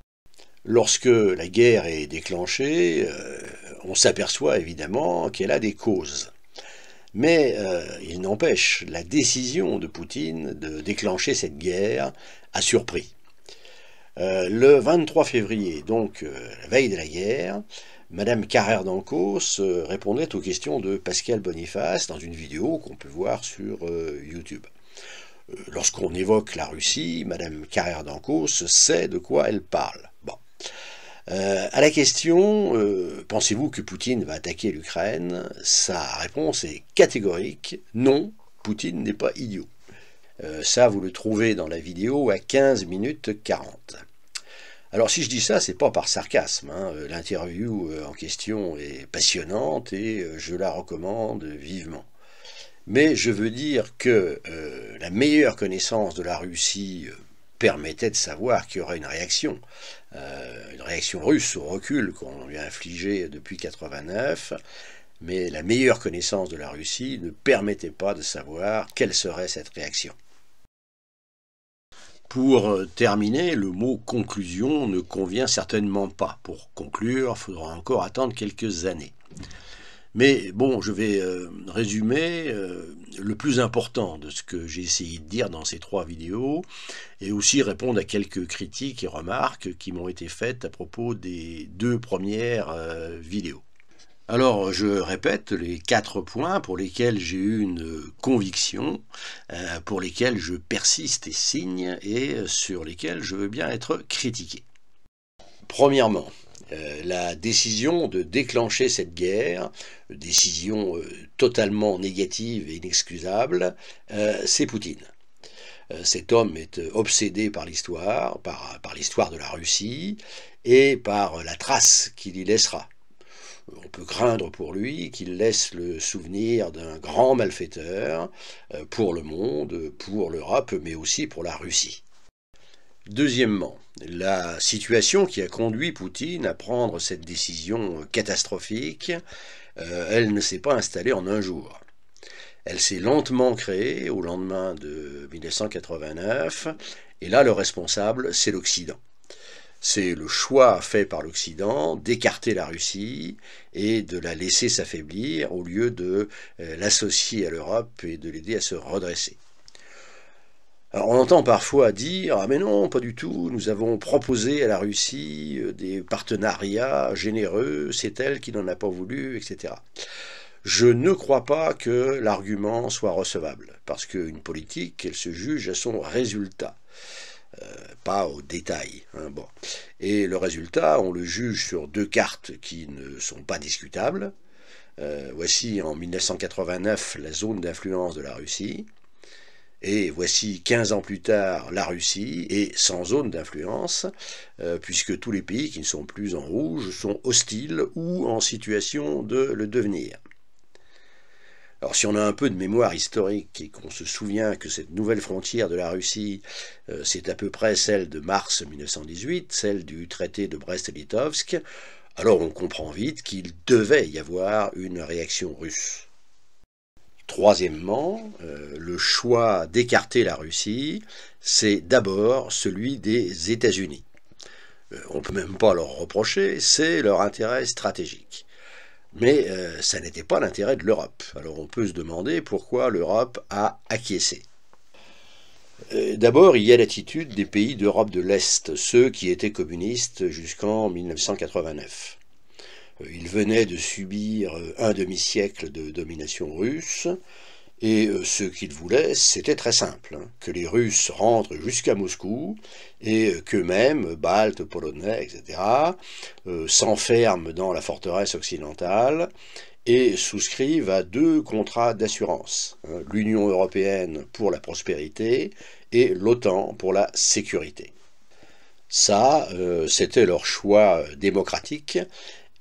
Lorsque la guerre est déclenchée, on s'aperçoit évidemment qu'elle a des causes. Mais il n'empêche, la décision de Poutine de déclencher cette guerre a surpris. Euh, le 23 février, donc euh, la veille de la guerre, Madame Carrère d'Ancos euh, répondait aux questions de Pascal Boniface dans une vidéo qu'on peut voir sur YouTube. Lorsqu'on évoque la Russie, Madame Carrère d'Ancos sait de quoi elle parle. Bon. à la question pensez-vous que Poutine va attaquer l'Ukraine Sa réponse est catégorique non, Poutine n'est pas idiot. Euh, ça, vous le trouvez dans la vidéo à 15 minutes 40. Alors si je dis ça, ce n'est pas par sarcasme. Hein. Euh, l'interview euh, en question est passionnante et je la recommande vivement. Mais je veux dire que la meilleure connaissance de la Russie permettait de savoir qu'il y aurait une réaction, une réaction russe au recul qu'on lui a infligé depuis 89. Mais la meilleure connaissance de la Russie ne permettait pas de savoir quelle serait cette réaction. Pour euh, terminer, le mot conclusion ne convient certainement pas. Pour conclure, il faudra encore attendre quelques années. Mais bon, je vais euh, résumer euh, le plus important de ce que j'ai essayé de dire dans ces trois vidéos et aussi répondre à quelques critiques et remarques qui m'ont été faites à propos des deux premières vidéos. Alors, je répète les quatre points pour lesquels j'ai eu une conviction, euh, pour lesquels je persiste et signe, et sur lesquels je veux bien être critiqué. Premièrement, euh, la décision de déclencher cette guerre, décision euh, totalement négative et inexcusable, c'est Poutine cet homme est obsédé par l'histoire, par, par l'histoire de la Russie et par la trace qu'il y laissera on peut craindre pour lui qu'il laisse le souvenir d'un grand malfaiteur euh, pour le monde, pour l'Europe, mais aussi pour la Russie. Deuxièmement, la situation qui a conduit Poutine à prendre cette décision catastrophique, euh, elle ne s'est pas installée en un jour. Elle s'est lentement créée au lendemain de 1989, et là le responsable, c'est l'Occident. C'est le choix fait par l'Occident d'écarter la Russie et de la laisser s'affaiblir au lieu de euh, l'associer à l'Europe et de l'aider à se redresser. Alors on entend parfois dire Ah, mais non, pas du tout, nous avons proposé à la Russie euh, des partenariats généreux, c'est elle qui n'en a pas voulu, etc. Je ne crois pas que l'argument soit recevable, parce qu'une politique, elle se juge à son résultat. Euh, pas au détail. Hein, bon. Et le résultat, on le juge sur deux cartes qui ne sont pas discutables. Euh, voici en 1989 la zone d'influence de la Russie. Et voici 15 ans plus tard la Russie, et sans zone d'influence, euh, puisque tous les pays qui ne sont plus en rouge sont hostiles ou en situation de le devenir. Alors si on a un peu de mémoire historique et qu'on se souvient que cette nouvelle frontière de la Russie, euh, c'est à peu près celle de mars 1918, celle du traité de Brest-Litovsk, alors on comprend vite qu'il devait y avoir une réaction russe. Troisièmement, euh, le choix d'écarter la Russie, c'est d'abord celui des États-Unis. Euh, on ne peut même pas leur reprocher, c'est leur intérêt stratégique. Mais euh, ça n'était pas l'intérêt de l'Europe. Alors on peut se demander pourquoi l'Europe a acquiescé. Euh, d'abord, il y a l'attitude des pays d'Europe de l'Est, ceux qui étaient communistes jusqu'en 1989. Euh, ils venaient de subir un demi-siècle de domination russe, et euh, ce qu'ils voulaient, c'était très simple, hein, que les Russes rentrent jusqu'à Moscou et euh, qu'eux-mêmes, Baltes, Polonais, etc., euh, s'enferment dans la forteresse occidentale et souscrivent à deux contrats d'assurance, hein, l'Union européenne pour la prospérité et l'OTAN pour la sécurité. Ça, c'était leur choix démocratique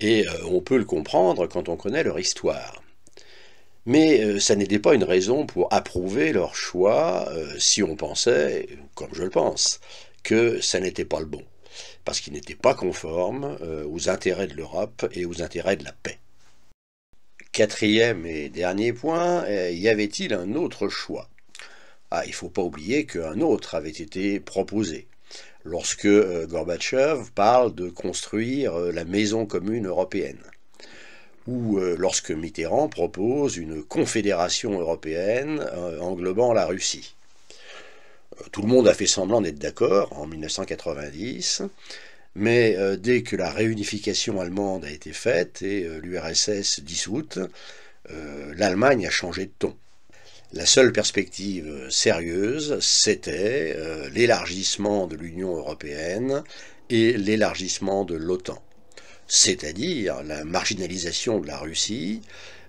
et on peut le comprendre quand on connaît leur histoire mais euh, ça n'était pas une raison pour approuver leur choix euh, si on pensait, comme je le pense, que ça n'était pas le bon, parce qu'il n'était pas conforme euh, aux intérêts de l'Europe et aux intérêts de la paix. Quatrième et dernier point, y avait-il un autre choix ah, Il ne faut pas oublier qu'un autre avait été proposé. Lorsque Gorbatchev parle de construire la maison commune européenne, ou euh, lorsque Mitterrand propose une confédération européenne euh, englobant la Russie. Euh, tout le monde a fait semblant d'être d'accord en 1990, mais dès que la réunification allemande a été faite et l'URSS dissoute, l'Allemagne a changé de ton. La seule perspective sérieuse, c'était l'élargissement de l'Union européenne et l'élargissement de l'OTAN c'est-à-dire la marginalisation de la Russie,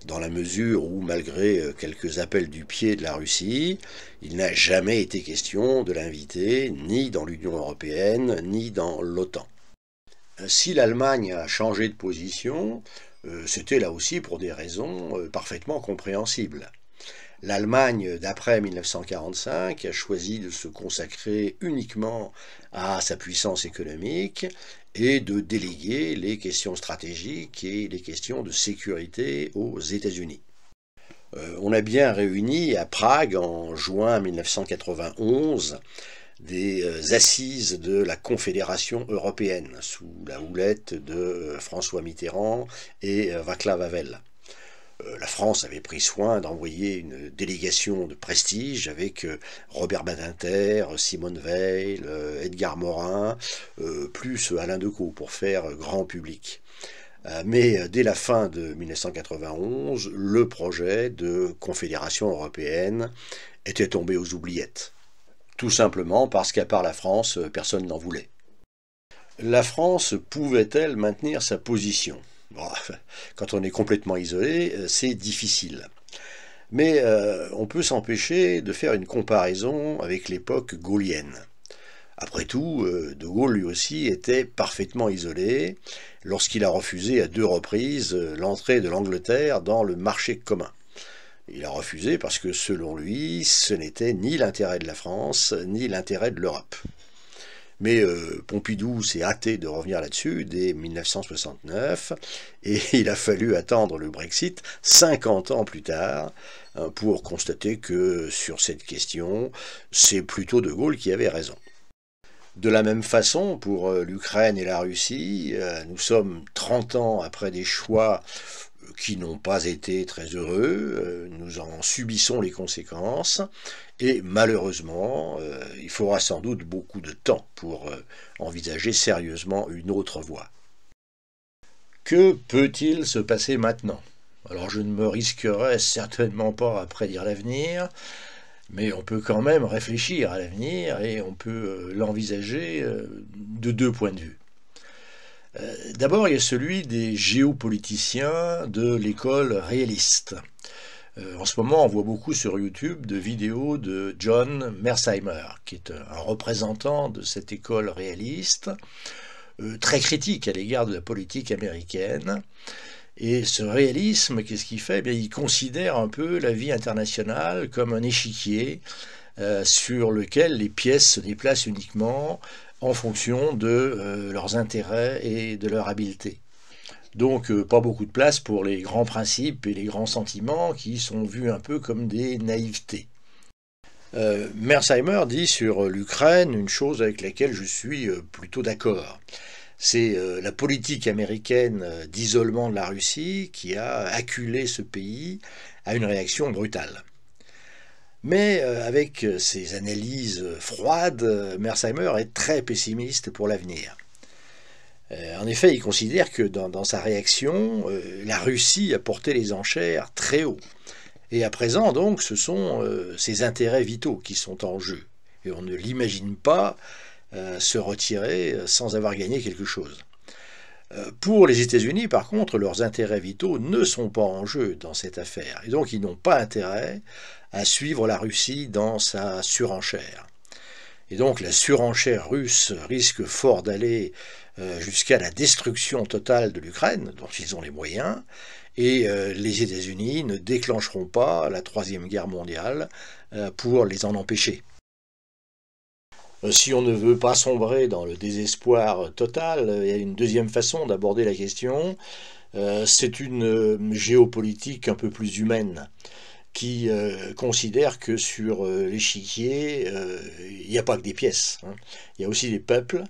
dans la mesure où, malgré euh, quelques appels du pied de la Russie, il n'a jamais été question de l'inviter ni dans l'Union européenne, ni dans l'OTAN. Euh, si l'Allemagne a changé de position, euh, c'était là aussi pour des raisons parfaitement compréhensibles. L'Allemagne d'après 1945 a choisi de se consacrer uniquement à sa puissance économique et de déléguer les questions stratégiques et les questions de sécurité aux États-Unis. Euh, on a bien réuni à Prague en juin 1991 des euh, assises de la Confédération européenne sous la houlette de euh, François Mitterrand et Vaclav Havel. Euh, la France avait pris soin d'envoyer une délégation de prestige avec euh, Robert Badinter, Simone Veil, euh, Edgar Morin, plus Alain Decaux pour faire grand public. Mais dès la fin de 1991, le projet de Confédération européenne était tombé aux oubliettes. Tout simplement parce qu'à part la France, personne n'en voulait. La France pouvait-elle maintenir sa position (laughs) quand on est complètement isolé, euh, c'est difficile. Mais euh, on peut s'empêcher de faire une comparaison avec l'époque gaulienne. Après tout, euh, De Gaulle lui aussi était parfaitement isolé lorsqu'il a refusé à deux reprises l'entrée de l'Angleterre dans le marché commun. Il a refusé parce que selon lui, ce n'était ni l'intérêt de la France, ni l'intérêt de l'Europe. Mais euh, Pompidou s'est hâté de revenir là-dessus dès 1969, et (laughs) il a fallu attendre le Brexit 50 ans plus tard euh, pour constater que sur cette question, c'est plutôt De Gaulle qui avait raison. De la même façon, pour euh, l'Ukraine et la Russie, nous sommes 30 ans après des choix qui n'ont pas été très heureux, euh, nous en subissons les conséquences, et malheureusement, euh, il faudra sans doute beaucoup de temps pour euh, envisager sérieusement une autre voie. Que peut-il se passer maintenant Alors je ne me risquerai certainement pas à prédire l'avenir, mais on peut quand même réfléchir à l'avenir et on peut l'envisager de deux points de vue. Euh, d'abord, il y a celui des géopoliticiens de l'école réaliste. Euh, en ce moment, on voit beaucoup sur YouTube de vidéos de John Mersheimer, qui est un représentant de cette école réaliste, euh, très critique à l'égard de la politique américaine. Et ce réalisme, qu'est-ce qu'il fait eh Il considère un peu la vie internationale comme un échiquier sur lequel les pièces se déplacent uniquement en fonction de euh, leurs intérêts et de leur habileté. Donc euh, pas beaucoup de place pour les grands principes et les grands sentiments qui sont vus un peu comme des naïvetés. Euh, Mersheimer dit sur euh, l'Ukraine une chose avec laquelle je suis plutôt d'accord. C'est la politique américaine d'isolement de la Russie qui a acculé ce pays à une réaction brutale. Mais euh, avec ses euh, analyses euh, froides, Mersheimer est très pessimiste pour l'avenir. En effet, il considère que dans, dans, sa réaction, la Russie a porté les enchères très haut. Et à présent, donc, ce sont ses intérêts vitaux qui sont en jeu. Et on ne l'imagine pas se retirer sans avoir gagné quelque chose. Euh, pour les États-Unis, par contre, leurs intérêts vitaux ne sont pas en jeu dans cette affaire, et donc ils n'ont pas intérêt à suivre la Russie dans sa surenchère. Et donc la surenchère russe risque fort d'aller euh, jusqu'à la destruction totale de l'Ukraine, dont ils ont les moyens, et euh, les États-Unis ne déclencheront pas la Troisième Guerre mondiale pour les en empêcher. Euh, si on ne veut pas sombrer dans le désespoir total, il y a une deuxième façon d'aborder la question, euh, c'est une euh, géopolitique un peu plus humaine qui considère que sur l'échiquier, il n'y a pas que des pièces, hein. il y a aussi des peuples.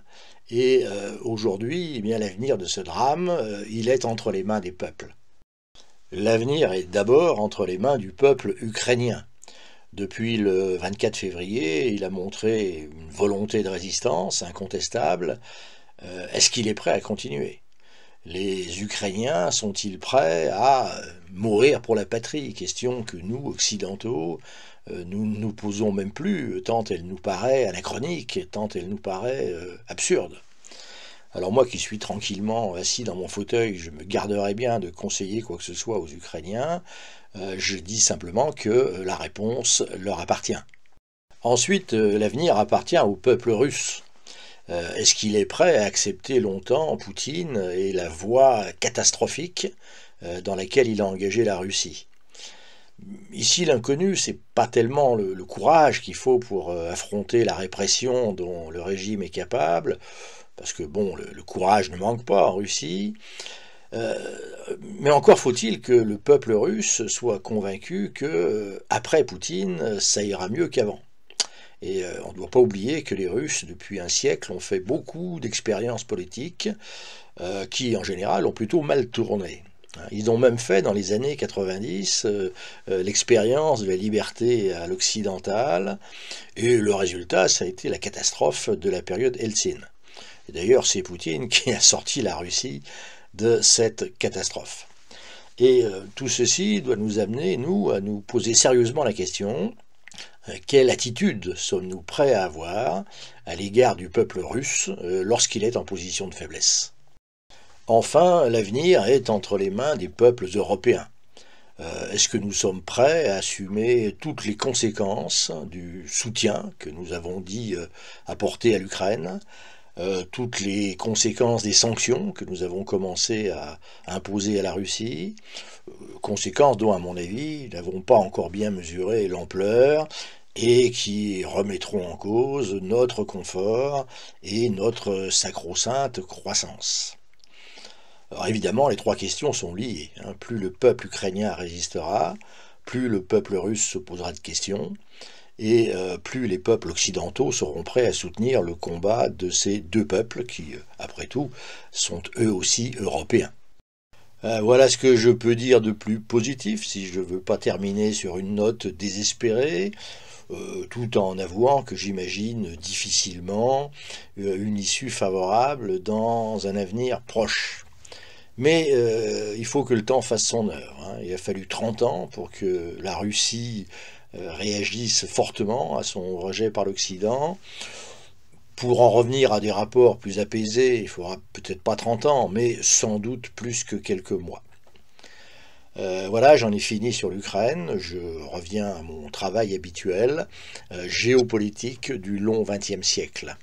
Et aujourd'hui, eh l'avenir de ce drame, il est entre les mains des peuples. L'avenir est d'abord entre les mains du peuple ukrainien, depuis le 24 février, il a montré une volonté de résistance incontestable. Euh, est-ce qu'il est prêt à continuer Les Ukrainiens sont-ils prêts à euh, mourir pour la patrie Question que nous, occidentaux, euh, nous ne nous posons même plus, tant elle nous paraît anachronique, tant elle nous paraît absurde. Alors moi qui suis tranquillement assis dans mon fauteuil, je me garderai bien de conseiller quoi que ce soit aux Ukrainiens. Euh, je dis simplement que euh, la réponse leur appartient. Ensuite, euh, l'avenir appartient au peuple russe. Est-ce qu'il est prêt à accepter longtemps Poutine et la voie catastrophique dans laquelle il a engagé la Russie Ici, l'inconnu, ce n'est pas tellement le, courage qu'il faut pour affronter la répression dont le régime est capable, parce que bon, le courage ne manque pas en Russie. Euh, mais encore faut-il que le peuple russe soit convaincu que euh, après Poutine, ça ira mieux qu'avant. Et euh, on ne doit pas oublier que les Russes, depuis un siècle, ont fait beaucoup d'expériences politiques qui, en général, ont plutôt mal tourné. Ils ont même fait dans les années 90 l'expérience de la liberté à l'occidental, et le résultat, ça a été la catastrophe de la période Helsinki. D'ailleurs, c'est Poutine (laughs) qui a sorti la Russie de cette catastrophe. Et euh, tout ceci doit nous amener, nous, à nous poser sérieusement la question, euh, quelle attitude sommes-nous prêts à avoir à l'égard du peuple russe euh, lorsqu'il est en position de faiblesse Enfin, l'avenir est entre les mains des peuples européens. Est-ce que nous sommes prêts à assumer toutes les conséquences du soutien que nous avons dit apporter à l'Ukraine euh, toutes les conséquences des sanctions que nous avons commencé à imposer à la Russie, euh, conséquences dont, à mon avis, nous n'avons pas encore bien mesuré l'ampleur et qui remettront en cause notre confort et notre sacro-sainte croissance. Alors évidemment, les trois questions sont liées. Hein. Plus le peuple ukrainien résistera, plus le peuple russe se posera de questions et euh, plus les peuples occidentaux seront prêts à soutenir le combat de ces deux peuples qui, euh, après tout, sont eux aussi européens. Euh, voilà ce que je peux dire de plus positif, si je ne veux pas terminer sur une note désespérée, tout en avouant que j'imagine difficilement une issue favorable dans un avenir proche. Mais il faut que le temps fasse son heure. Hein. Il a fallu 30 ans pour que la Russie euh, réagissent fortement à son rejet par l'Occident. Pour en revenir à des rapports plus apaisés, il faudra peut-être pas 30 ans, mais sans doute plus que quelques mois. Euh, voilà, j'en ai fini sur l'Ukraine. Je reviens à mon travail habituel, euh, géopolitique du long XXe siècle.